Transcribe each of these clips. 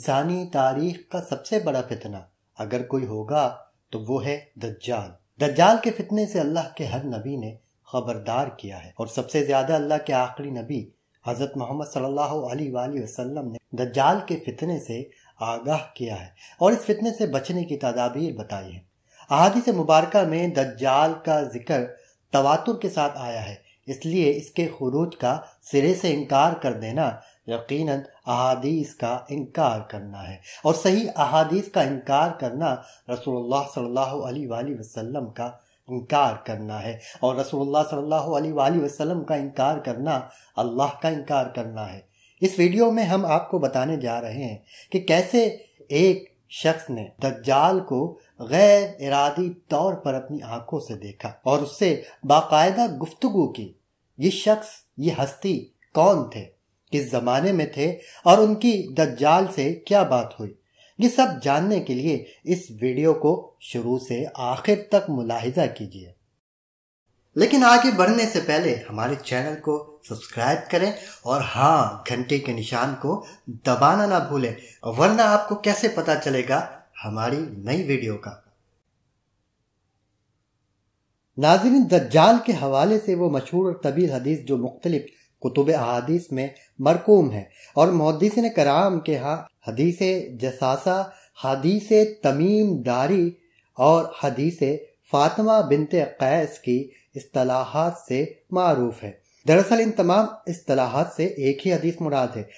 इंसानी तारीख का सबसे बड़ा फितना अगर कोई होगा तो वो है दज्जाल दज्जाल के फितने से अल्लाह के हर नबी ने खबरदार किया है और सबसे ज्यादा अल्लाह के आखिरी नबी हज़रत मोहम्मद वसल्लम ने दज्जाल के फितने से आगाह किया है और इस फितने से बचने की तदाबीर बताई है अहादी से मुबारक में दज्जाल का जिक्र तवातुर के साथ आया है इसलिए इसके खरूज का सिरे से इनकार कर देना यकीनन अहादीस का इनकार करना है और सही अहादीस का इनकार करना रसूलुल्लाह सल्लल्लाहु अलैहि वसल्लम का इनकार करना है और रसूलुल्लाह सल्लल्लाहु अलैहि वसल्लम का इनकार करना अल्लाह का इनकार करना है इस वीडियो में हम आपको बताने जा रहे हैं कि कैसे एक शख्स ने दज्जाल को गैर इरादी तौर पर अपनी आंखों से देखा और उससे बाकायदा गुफ्तगु की ये शख्स ये हस्ती कौन थे किस जमाने में थे और उनकी दज्जाल से क्या बात हुई ये सब जानने के लिए इस वीडियो को शुरू से आखिर तक मुलाहिजा कीजिए लेकिन आगे बढ़ने से पहले हमारे चैनल को सब्सक्राइब करें और हाँ घंटे के निशान को दबाना ना भूलें वरना आपको कैसे पता चलेगा हमारी नई वीडियो का नाजरीन दज्जाल के हवाले से वो मशहूर और तबील हदीस जो मुख्तलिफ कुतुब अहादीस में मरकूम है और ने कराम के यहाँ हदीस जसासा हदीस तमीम दारी और हदीस फातिमा बिनते कैस की असलाहत से मरूफ है दरअसल इन तमाम असलाहत से एक ही हदीस मुराद है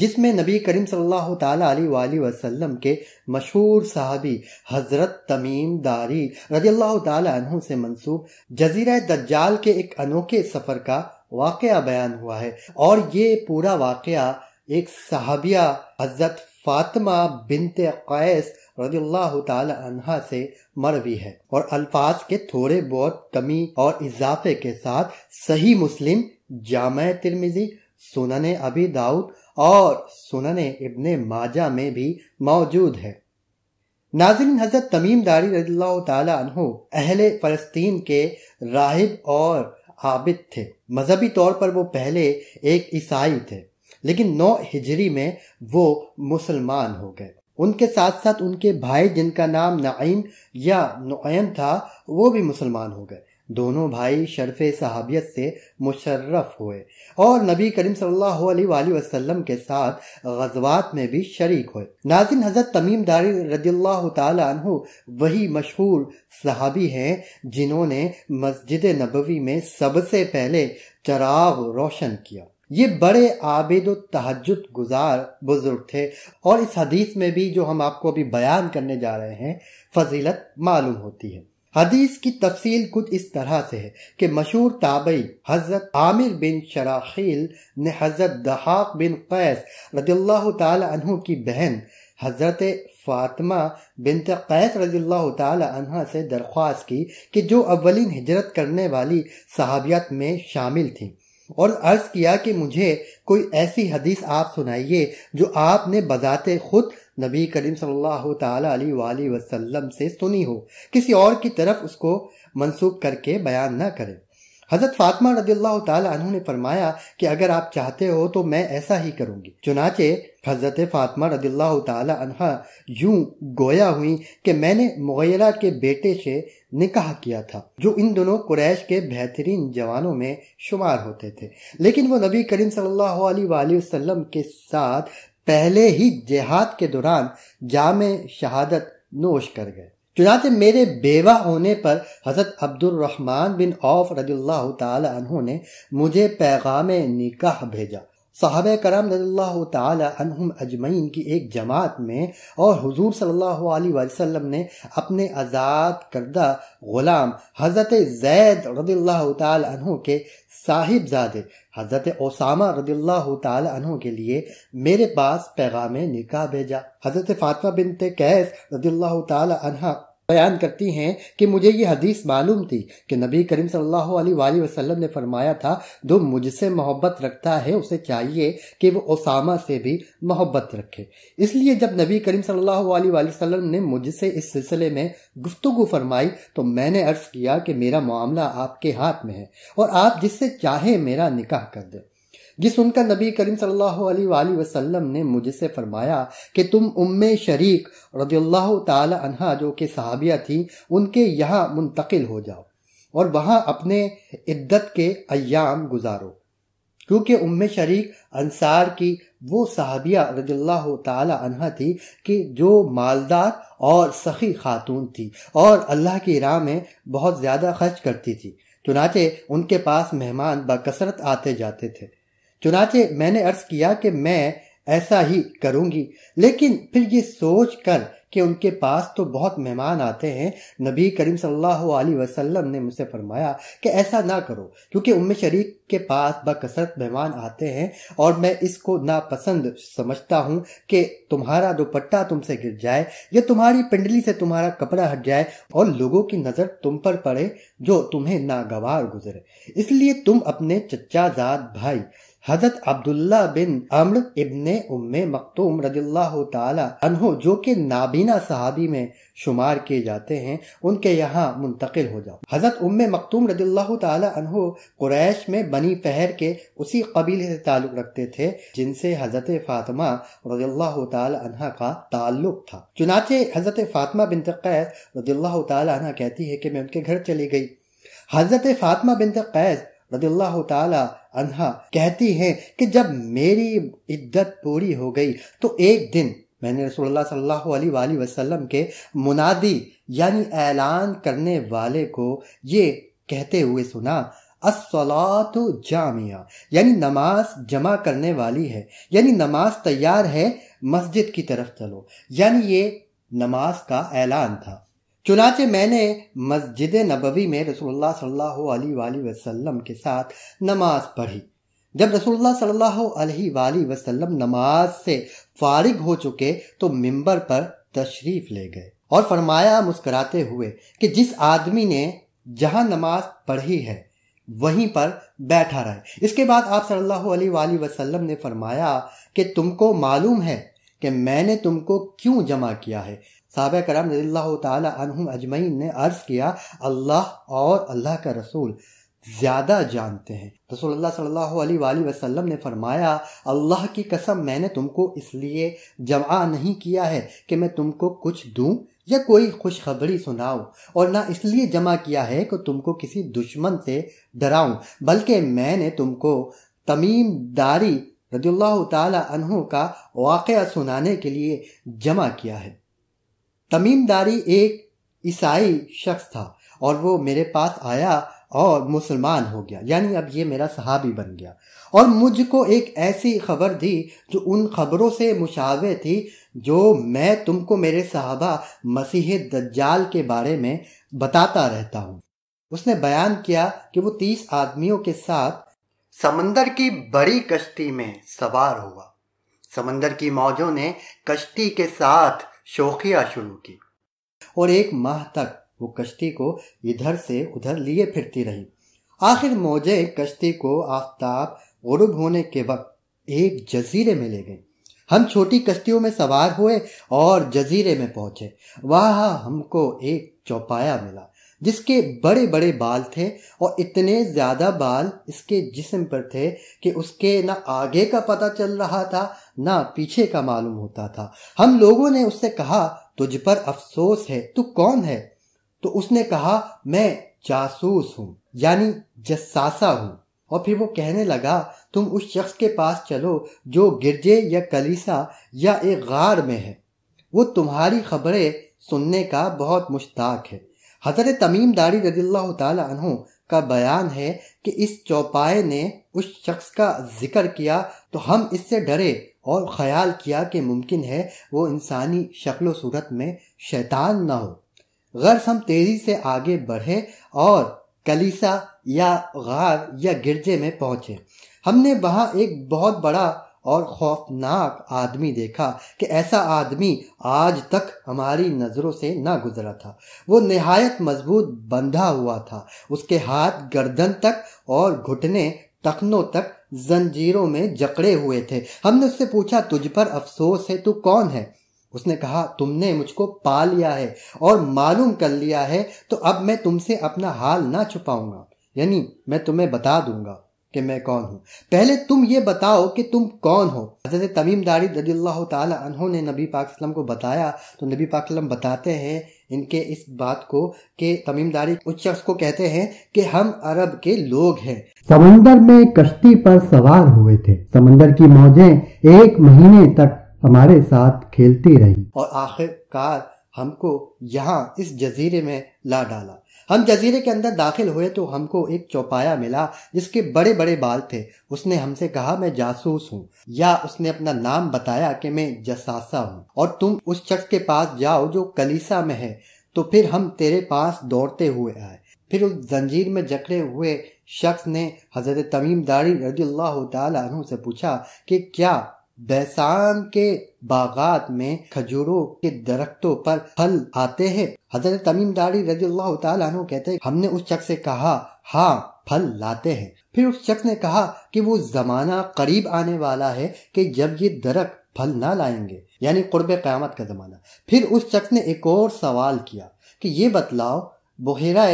जिसमें नबी करीम सल्लल्लाहु अलैहि वसल्लम के मशहूर साहबी हज़रत तमीम दारी रजील्ला से मंसूब जजीरा दज्जाल के एक अनोखे सफ़र का वाक़ बयान हुआ है और ये पूरा वाक़ एक सहाबिया हजरत फातिमा बिनते कैस रजील्ला से मरवी है और अल्फाज के थोड़े बहुत कमी और इजाफे के साथ सही मुस्लिम जाम तिरमिजी सुनने अभी दाऊद और सुनने इबन माजा में भी मौजूद है नाजिन हजरत तमीम दारी रजील्ला तहले फ़लस्तीन के राहिब और आबिद थे मजहबी तौर पर वो पहले एक ईसाई थे लेकिन नौ हिजरी में वो मुसलमान हो गए उनके साथ साथ उनके भाई जिनका नाम नाइम या नुम था वो भी मुसलमान हो गए दोनों भाई शरफ़ सहाबियत से मुशर्रफ हुए और नबी करीम सल्लल्लाहु अलैहि वसल्लम के साथ गजवात में भी शरीक हुए नाजिन हज़रत तमीम दारी रजील्ला वही मशहूर सहाबी हैं जिन्होंने मस्जिद नबवी में सबसे पहले चराग रोशन किया ये बड़े आबिद तहजद गुजार बुजुर्ग थे और इस हदीस में भी जो हम आपको अभी बयान करने जा रहे हैं फजीलत मालूम होती है हदीस की तफसील कुछ इस तरह से है कि मशहूर ताबई हज़रत आमिर बिन शराखील ने हज़रत दहाक बिन कैस रजील्ल्ह की बहन हज़रत फातिमा बिन कैस रजील्ला से दरख्वास्त की कि जो अव्वलिन हिजरत करने वाली सहाबियत में शामिल थी और अर्ज़ किया कि मुझे कोई ऐसी हदीस आप सुनाइए जो आपने बजाते खुद नबी करीम सल्लल्लाहु अलैहि वसल्लम से सुनी हो किसी और की तरफ उसको मंसूब करके बयान न करें हज़रत फातिमा रदील्ला ने फरमाया कि अगर आप चाहते हो तो मैं ऐसा ही करूंगी चुनाचे हज़रत फातिमा रदील्ला तहा यूं गोया हुई कि मैंने मुगैरा के बेटे से निकाह किया था जो इन दोनों कुरैश के बेहतरीन जवानों में शुमार होते थे लेकिन वो नबी करीम सल्लल्लाहु अलैहि वसल्लम के साथ पहले ही जिहाद के दौरान जाम शहादत नोश कर गए चुनाचे मेरे बेवा होने पर हज़रत अब्दुलरहमान बिन औफ रजील्ला ने मुझे पैगाम निकाह भेजा साहब करम रजील्ला अजमैन की एक जमात में और हुजूर सल्लल्लाहु अलैहि वसल्लम ने अपने आज़ाद करदा ग़ुलाम हज़रत जैद रजील्ला के साहिबजादे हज़रत ओसामा रदील्ला के लिए मेरे पास पैगाम निकाह भेजा हज़रत फ़ातिमा बिनते कैस रदिल्ला बयान करती हैं कि मुझे ये हदीस मालूम थी कि नबी करीम सल्लल्लाहु अलैहि वसल्लम ने फरमाया था जो मुझसे मोहब्बत रखता है उसे चाहिए कि वो ओसामा से भी मोहब्बत रखे इसलिए जब नबी करीम सल्लल्लाहु अलैहि वसल्लम ने मुझसे इस सिलसिले में गुफ्तु फरमाई तो मैंने अर्ज़ किया कि मेरा मामला आपके हाथ में है और आप जिससे चाहे मेरा निकाह कर दें ये सुनकर नबी करीम सल्लल्लाहु अलैहि वसल्लम ने मुझसे फरमाया कि तुम उम्म शरीक रजील्ला जो कि सहाबिया थी उनके यहाँ मुंतकिल हो जाओ और वहाँ अपने इद्दत के अयाम गुजारो क्योंकि उम्म शरीक अंसार की वो सहाबिया रजील्ला थी कि जो मालदार और सखी खातून थी और अल्लाह की राह में बहुत ज़्यादा खर्च करती थी चुनाचे उनके पास मेहमान बकसरत आते जाते थे चुनाचे मैंने अर्ज किया कि मैं ऐसा ही करूंगी लेकिन फिर ये सोच कर कि उनके पास तो बहुत मेहमान आते हैं नबी करीम सल्लल्लाहु अलैहि वसल्लम ने मुझसे फरमाया कि ऐसा ना करो क्योंकि उम्म शरीक के पास बकसरत मेहमान आते हैं और मैं इसको नापसंद समझता हूँ कि तुम्हारा दुपट्टा तुमसे गिर जाए या तुम्हारी पिंडली से तुम्हारा कपड़ा हट जाए और लोगों की नज़र तुम पर पड़े जो तुम्हें नागवार गुजरे इसलिए तुम अपने चच्चाजात भाई हजरत अब्दुल्ला बिन अम्र इब्ने उम्मे मकतूम रजील्लाह जो कि नाबीना सहाबी में शुमार किए जाते हैं उनके यहाँ मुंतकिल हो जाओ हजरत उम्म मकतूम रजील्लाह कुरैश में बनी फहर के उसी कबीले से ताल्लुक रखते थे जिनसे हजरत फातिमा रजील्लाह का ताल्लुक था चुनाचे हजरत फातिमा बिन कैस रजील्लाह कहती है कि मैं उनके घर चली गई हजरत फातिमा बिन तैज़ रजील्लाह अनहा कहती हैं कि जब मेरी इद्दत पूरी हो गई तो एक दिन मैंने रसोल्ला सल्लल्लाहु अलैहि वसल्लम के मुनादी यानी ऐलान करने वाले को ये कहते हुए सुना असलात जामिया यानी नमाज जमा करने वाली है यानी नमाज तैयार है मस्जिद की तरफ चलो यानी ये नमाज का ऐलान था चुनाचे मैंने मस्जिद नबवी में रसोल्ला सल्ला वसल्लम के साथ नमाज पढ़ी जब रसोल्ला सल्ला वसल्लम नमाज से फारिग हो चुके तो मिंबर पर तशरीफ ले गए और फरमाया मुस्कराते हुए कि जिस आदमी ने जहां नमाज पढ़ी है वहीं पर बैठा रहे इसके बाद आप सल्लल्लाहु अलैहि वसल्लम ने फरमाया कि तुमको मालूम है कि मैंने तुमको क्यों जमा किया है साहब कराम तहम अजमैन ने अर्ज़ किया अल्लाह और अल्लाह का रसूल ज़्यादा जानते हैं रसोल्ला सल्लल्लाहु अलैहि वसल्लम ने फरमाया अल्लाह की कसम मैंने तुमको इसलिए जमा नहीं किया है कि मैं तुमको कुछ दूं या कोई खुशखबरी सुनाऊं और ना इसलिए जमा किया है कि तुमको किसी दुश्मन से डराऊं बल्कि मैंने तुमको तमीमदारी रजील्ला तहु का वाक़ सुनाने के लिए जमा किया है तमीमदारी एक ईसाई शख्स था और वो मेरे पास आया और मुसलमान हो गया यानी अब ये मेरा सहाबी बन गया और मुझको एक ऐसी खबर दी जो उन खबरों से मुशावे थी जो मैं तुमको मेरे सहाबा मसीह दज्जाल के बारे में बताता रहता हूँ उसने बयान किया कि वो तीस आदमियों के साथ समंदर की बड़ी कश्ती में सवार हुआ समंदर की मौजों ने कश्ती के साथ शौकिया शुरू की और एक माह तक वो कश्ती को इधर से उधर लिए फिरती रही आखिर मोजे कश्ती को आफ्ताब गुरुब होने के वक्त एक जजीरे में ले गई हम छोटी कश्तियों में सवार हुए और जजीरे में पहुंचे वहां हमको एक चौपाया मिला जिसके बड़े बड़े बाल थे और इतने ज्यादा बाल इसके जिस्म पर थे कि उसके ना आगे का पता चल रहा था ना पीछे का मालूम होता था हम लोगों ने उससे कहा तुझ पर अफसोस है तू कौन है तो उसने कहा मैं जासूस हूँ यानी जसासा हूँ और फिर वो कहने लगा तुम उस शख्स के पास चलो जो गिरजे या कलीसा या एक गार में है वो तुम्हारी खबरें सुनने का बहुत मुश्ताक है हजरत तमीम दारी रदील्ला का बयान है कि इस चौपाए ने उस शख्स का जिक्र किया तो हम इससे डरे और ख्याल किया कि मुमकिन है वो इंसानी शक्ल सूरत में शैतान न हो गर्ज हम तेज़ी से आगे बढ़े और कलीसा या गार या गिरजे में पहुंचे हमने वहाँ एक बहुत बड़ा और खौफनाक आदमी देखा कि ऐसा आदमी आज तक हमारी नज़रों से ना गुजरा था वो नहायत मजबूत बंधा हुआ था उसके हाथ गर्दन तक और घुटने टखनों तक जंजीरों में जकड़े हुए थे हमने उससे पूछा तुझ पर अफसोस है तू कौन है उसने कहा तुमने मुझको पा लिया है और मालूम कर लिया है तो अब मैं तुमसे अपना हाल ना छुपाऊंगा यानी मैं तुम्हें बता दूंगा कि मैं कौन हूँ पहले तुम ये बताओ कि तुम कौन हो हजरत तमीम दारी रजील्ला तबी ने को बताया तो नबी पाक बताते हैं इनके इस बात को के तमीमदारी उस शख्स को कहते हैं कि हम अरब के लोग हैं समंदर में कश्ती पर सवार हुए थे समंदर की मौजें एक महीने तक हमारे साथ खेलती रही और आखिरकार हमको यहाँ इस जजीरे में ला डाला हम जजीरे के अंदर दाखिल हुए तो हमको एक चौपाया मिला जिसके बड़े बड़े बाल थे उसने हमसे कहा मैं जासूस हूँ या उसने अपना नाम बताया कि मैं जसासा हूँ और तुम उस शख्स के पास जाओ जो कलीसा में है तो फिर हम तेरे पास दौड़ते हुए आए फिर उस जंजीर में जकड़े हुए शख्स ने हजरत तमीम दारी रजील्ला से पूछा कि क्या बैसान के बागात में खजूरों के दरख्तों पर फल आते हैं हजरत तमीम दाड़ी रजी अल्लाह तु कहते हैं हमने उस शख्स से कहा हाँ फल लाते हैं फिर उस शख्स ने कहा कि वो जमाना करीब आने वाला है कि जब ये दरख्त फल ना लाएंगे यानी कुर्ब क़्यामत का ज़माना फिर उस शख्स ने एक और सवाल किया कि ये बतलाओ बहेरा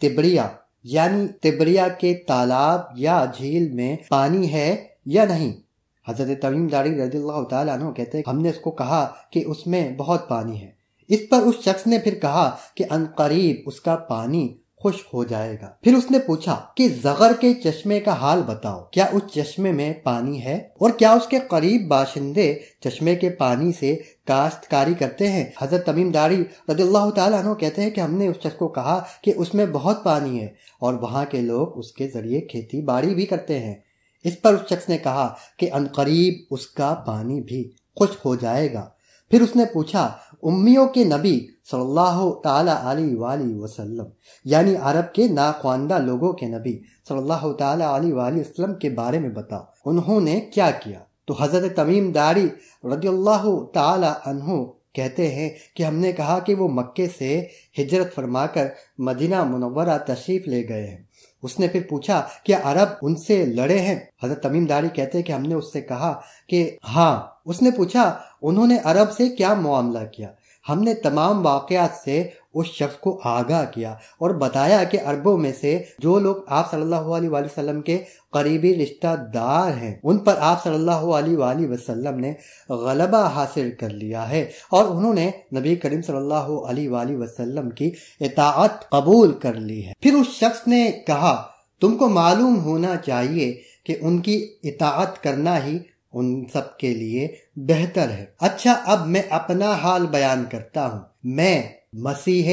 तिबरिया यानी तिबरिया के तालाब या झील में पानी है या नहीं हजरत तमीम दारी रजी तु कहते हैं हमने उसको कहा कि उसमें बहुत पानी है इस पर उस शख्स ने फिर कहा कि अनकरीब उसका पानी खुश हो जाएगा फिर उसने पूछा कि जगर के चश्मे का हाल बताओ क्या उस चश्मे में पानी है और क्या उसके करीब बाशिंदे चश्मे के पानी से काश्तकारी करते हैं हजरत दारी रजील्ला तु कहते हैं कि हमने उस शख्स को कहा कि उसमें बहुत पानी है और वहाँ के लोग उसके जरिए खेती बाड़ी भी करते हैं इस पर उस शख्स ने कहा कि अनकरीब उसका पानी भी खुश हो जाएगा फिर उसने पूछा उम्मियों के नबी सल्लल्लाहु अलैहि वसल्लम यानी अरब के नाख्वानदा लोगों के नबी सल्लल्लाहु अलैहि वसल्लम के बारे में बताओ उन्होंने क्या किया तो हज़रत तमीम दारी रजील्ला तहु कहते हैं कि हमने कहा कि वो मक्के से हिजरत फरमाकर मदीना मुनव्वरा तशरीफ़ ले गए हैं उसने फिर पूछा कि अरब उनसे लड़े हैं हजरत तमीम दारी कहते हैं कि हमने उससे कहा कि हाँ उसने पूछा उन्होंने अरब से क्या मामला किया हमने तमाम वाकयात से उस शख्स को आगाह किया और बताया कि अरबों में से जो लोग आप सल्लल्लाहु अलैहि वसल्लम के करीबी रिश्तेदार हैं उन पर आप सल्लल्लाहु अलैहि वसल्लम ने गलबा हासिल कर लिया है और उन्होंने नबी करीम सल्लल्लाहु अलैहि वसल्लम की इताअत कबूल कर ली है फिर उस शख्स ने कहा तुमको मालूम होना चाहिए कि उनकी इताअत करना ही उन सब के लिए बेहतर है अच्छा अब मैं अपना हाल बयान करता हूँ मैं मसीह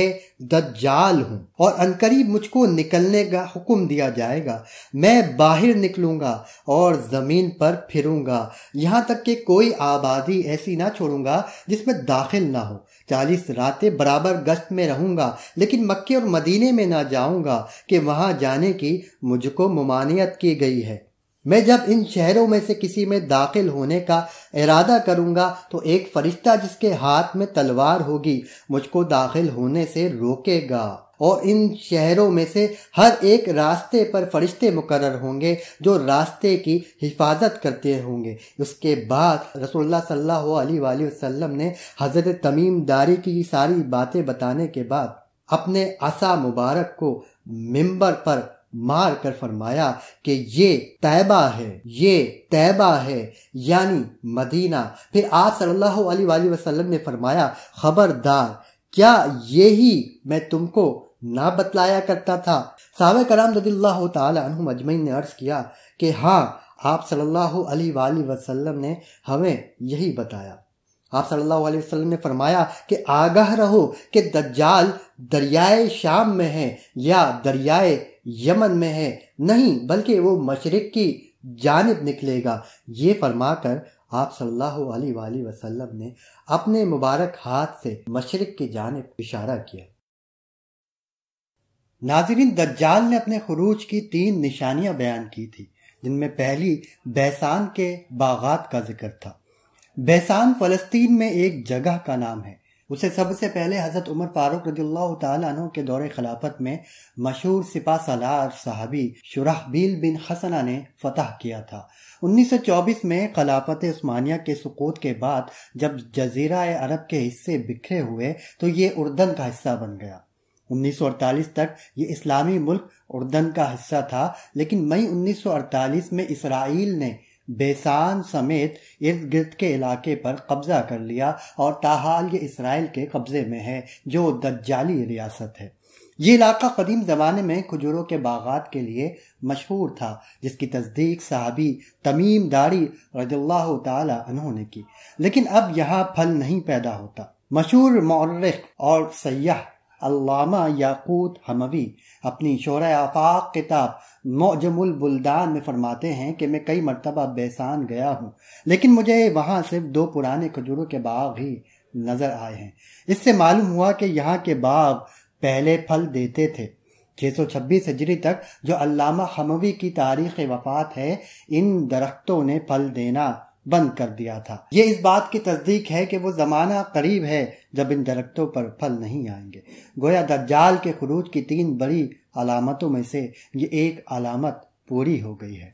दज्जाल हूँ और अनकरीब मुझको निकलने का हुक्म दिया जाएगा मैं बाहर निकलूंगा और ज़मीन पर फिरूंगा यहाँ तक कि कोई आबादी ऐसी ना छोड़ूंगा जिसमें दाखिल ना हो चालीस रातें बराबर गश्त में रहूंगा लेकिन मक्के और मदीने में ना जाऊंगा कि वहाँ जाने की मुझको ममानियत की गई है मैं जब इन शहरों में से किसी में दाखिल होने का इरादा करूंगा तो एक फरिश्ता जिसके हाथ में तलवार होगी मुझको दाखिल होने से रोकेगा और इन शहरों में से हर एक रास्ते पर फरिश्ते मुकर होंगे जो रास्ते की हिफाजत करते होंगे उसके बाद रसोल्ला अलैहि वसल्लम ने हज़रत तमीम दारी की सारी बातें बताने के बाद अपने असा मुबारक को मिंबर पर मार कर फरमाया कि ये तैबा है ये तैबा है यानी मदीना फिर आप सल्लल्लाहु अलैहि वसल्लम ने फरमाया खबरदार क्या यही मैं तुमको ना बतलाया करता था साहब कराम रदील्ला तहम अजमैन ने अर्ज किया कि हाँ आप सल्लल्लाहु अलैहि वसल्लम ने हमें यही बताया आप सल्लल्लाहु अलैहि वसल्लम ने फरमाया कि आगाह रहो कि दज्जाल दरियाए शाम में है या दरियाए यमन में है नहीं बल्कि वो मशरक की जानब निकलेगा ये फरमाकर आप सल्लल्लाहु अलैहि वसल्लम ने अपने मुबारक हाथ से मशरक की जानब इशारा किया नाजरीन दज्जाल ने अपने खरूज की तीन निशानियां बयान की थी जिनमें पहली बैसान के बागात का जिक्र था बैसान फलस्तीन में एक जगह का नाम है उसे सबसे पहले हज़रत उमर फारूक रदील्ला के दौरे खिलाफत में मशहूर सिपा सलार साहबी शुराहबील बिन हसना ने फतह किया था 1924 में खिलाफत उस्मानिया के सुकूत के बाद जब जजीरा अरब के हिस्से बिखरे हुए तो ये उर्दन का हिस्सा बन गया 1948 तक ये इस्लामी मुल्क उर्दन का हिस्सा था लेकिन मई 1948 में इसराइल ने बेसान समेत इर्द गिर्द के इलाके पर कब्जा कर लिया और ताहाल ये इसराइल के कब्जे में है जो दज्जाली रियासत है ये इलाका कदीम ज़माने में खजूरों के बागात के लिए मशहूर था जिसकी तस्दीक सहाबी तमीम दारी रजल्ला उन्होंने ने की लेकिन अब यहाँ फल नहीं पैदा होता मशहूर मौरख और सयाह अल्लामा याकूत हमवी अपनी शोर आफाक किताब मौजमुल बुलदान में फरमाते हैं कि मैं कई मरतबा बेसान गया हूँ लेकिन मुझे वहाँ सिर्फ दो पुराने खजूरों के बाग ही नज़र आए हैं इससे मालूम हुआ कि यहाँ के बाग पहले फल देते थे 626 हजरी तक जो अल्लामा हमवी की तारीख वफात है इन दरख्तों ने फल देना बंद कर दिया था ये इस बात की तस्दीक है कि वो ज़माना करीब है जब इन दरख्तों पर फल नहीं आएंगे गोया दज्जाल के खरूज की तीन बड़ी अलामतों में से ये एक अलामत पूरी हो गई है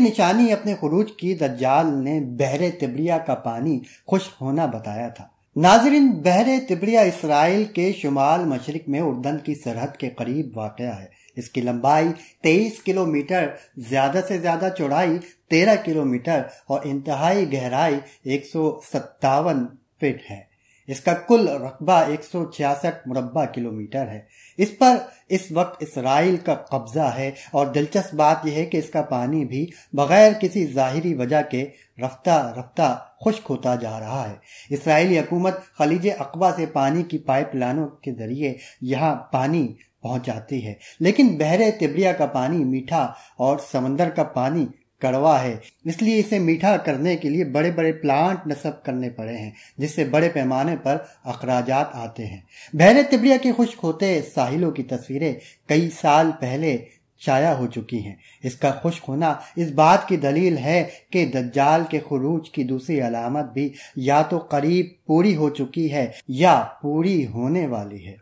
निशानी अपने खरूज की दज्जाल ने बहरे तिबरिया का पानी खुश होना बताया था नाजरीन बहरे तिबरिया इसराइल के शुमाल मशरक में उर्दन की सरहद के करीब वाक़ है इसकी लंबाई 23 किलोमीटर ज्यादा से ज्यादा चौड़ाई 13 किलोमीटर और इंतहाई गहराई एक फीट है इसका कुल रकबा एक मुरब्बा किलोमीटर है इस पर इस वक्त इसराइल का कब्जा है और दिलचस्प बात यह है कि इसका पानी भी बगैर किसी जाहिरी वजह के रफ्ता रफ्ता खुश्क होता जा रहा है इसराइली हुकूमत खलीज अकबा से पानी की पाइप लाइनों के ज़रिए यहाँ पानी पहुंच जाती है लेकिन बहरे तिबरिया का पानी मीठा और समंदर का पानी कड़वा है इसलिए इसे मीठा करने के लिए बड़े बड़े प्लांट नस्ब करने पड़े हैं जिससे बड़े पैमाने पर अखराज आते हैं बहरे तिबरिया के खुश्क होते साहिलों की तस्वीरें कई साल पहले छाया हो चुकी हैं इसका खुश्क होना इस बात की दलील है कि दज्जाल के खरूज की दूसरी अलामत भी या तो करीब पूरी हो चुकी है या पूरी होने वाली है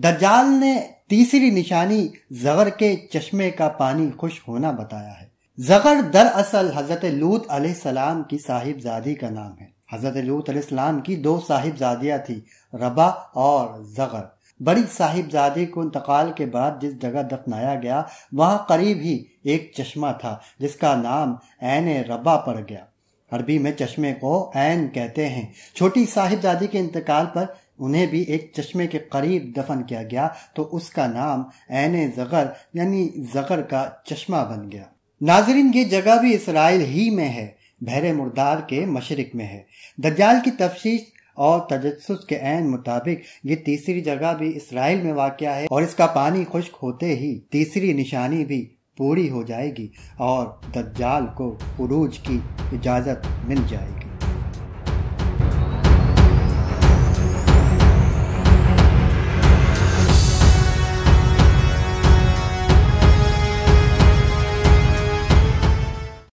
दज्जाल ने तीसरी निशानी जगर के चश्मे का पानी खुश होना बताया है जगर दरअसल हजरत लूत सलाम की साहिबजादी का नाम है हजरत लूत सलाम की दो साहिबजादियां थी रबा और जगर बड़ी साहिबजादी को इंतकाल के बाद जिस जगह दफनाया गया वहाँ करीब ही एक चश्मा था जिसका नाम एन रबा पड़ गया अरबी में चश्मे को ऐन कहते हैं छोटी साहिबजादी के इंतकाल पर उन्हें भी एक चश्मे के करीब दफन किया गया तो उसका नाम ऐन जगर यानी जगर का चश्मा बन गया नाजरीन ये जगह भी इसराइल ही में है बहरे मुर्दार के मशरक में है दज्जाल की तफ्शीश और तजस के ऐन मुताबिक ये तीसरी जगह भी इसराइल में वाक़ है और इसका पानी खुश्क होते ही तीसरी निशानी भी पूरी हो जाएगी और दज्जाल को उरूज की इजाज़त मिल जाएगी